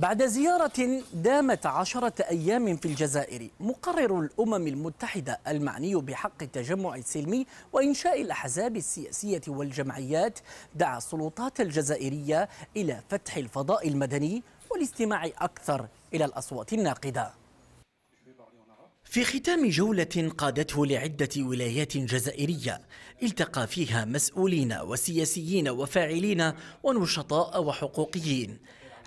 بعد زيارة دامت عشرة أيام في الجزائر مقرر الأمم المتحدة المعني بحق التجمع السلمي وإنشاء الأحزاب السياسية والجمعيات دعا السلطات الجزائرية إلى فتح الفضاء المدني والاستماع أكثر إلى الأصوات الناقدة في ختام جولة قادته لعدة ولايات جزائرية التقى فيها مسؤولين وسياسيين وفاعلين ونشطاء وحقوقيين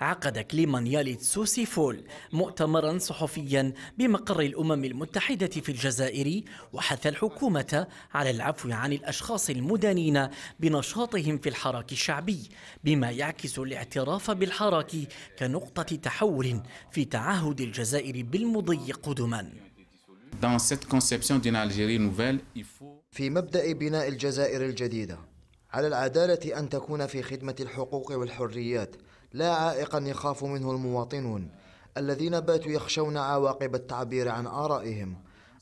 عقد كليمان تسوسي فول مؤتمرا صحفيا بمقر الأمم المتحدة في الجزائر وحث الحكومة على العفو عن الأشخاص المدانين بنشاطهم في الحراك الشعبي بما يعكس الاعتراف بالحراك كنقطة تحول في تعهد الجزائر بالمضي قدما في مبدأ بناء الجزائر الجديدة على العدالة أن تكون في خدمة الحقوق والحريات لا عائقا يخاف منه المواطنون الذين باتوا يخشون عواقب التعبير عن آرائهم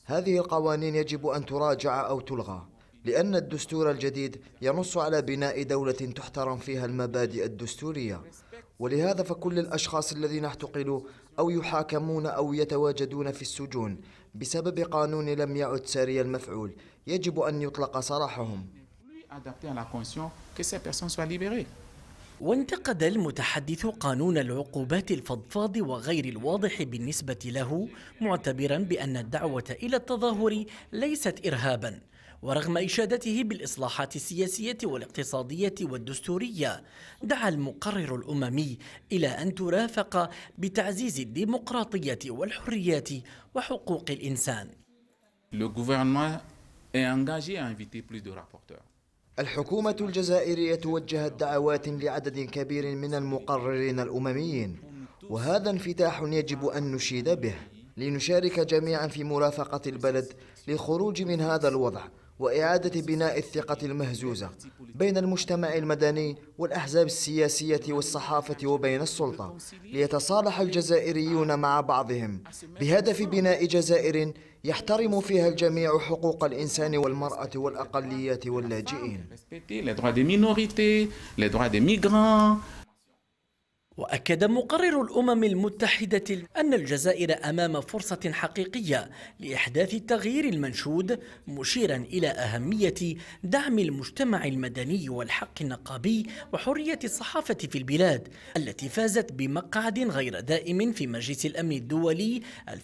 هذه القوانين يجب أن تراجع أو تلغى لأن الدستور الجديد ينص على بناء دولة تحترم فيها المبادئ الدستورية ولهذا فكل الأشخاص الذين اعتقلوا أو يحاكمون أو يتواجدون في السجون بسبب قانون لم يعد ساري المفعول يجب أن يطلق سراحهم وانتقد المتحدث قانون العقوبات الفضفاض وغير الواضح بالنسبة له معتبرا بأن الدعوة إلى التظاهر ليست إرهابا ورغم إشادته بالإصلاحات السياسية والاقتصادية والدستورية دعا المقرر الأممي إلى أن ترافق بتعزيز الديمقراطية والحريات وحقوق الإنسان الحكومة الجزائرية وجهت دعوات لعدد كبير من المقررين الأمميين وهذا انفتاح يجب أن نشيد به لنشارك جميعا في مرافقة البلد للخروج من هذا الوضع وإعادة بناء الثقة المهزوزة بين المجتمع المدني والأحزاب السياسية والصحافة وبين السلطة ليتصالح الجزائريون مع بعضهم بهدف بناء جزائر يحترم فيها الجميع حقوق الإنسان والمرأة والأقليات واللاجئين وأكد مقرر الأمم المتحدة أن الجزائر أمام فرصة حقيقية لإحداث التغيير المنشود مشيرا إلى أهمية دعم المجتمع المدني والحق النقابي وحرية الصحافة في البلاد التي فازت بمقعد غير دائم في مجلس الأمن الدولي 2024-2025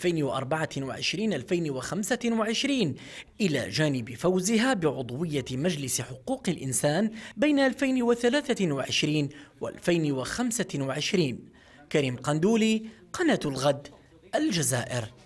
إلى جانب فوزها بعضوية مجلس حقوق الإنسان بين 2023 و 2025 2020 كريم قندولي قناة الغد الجزائر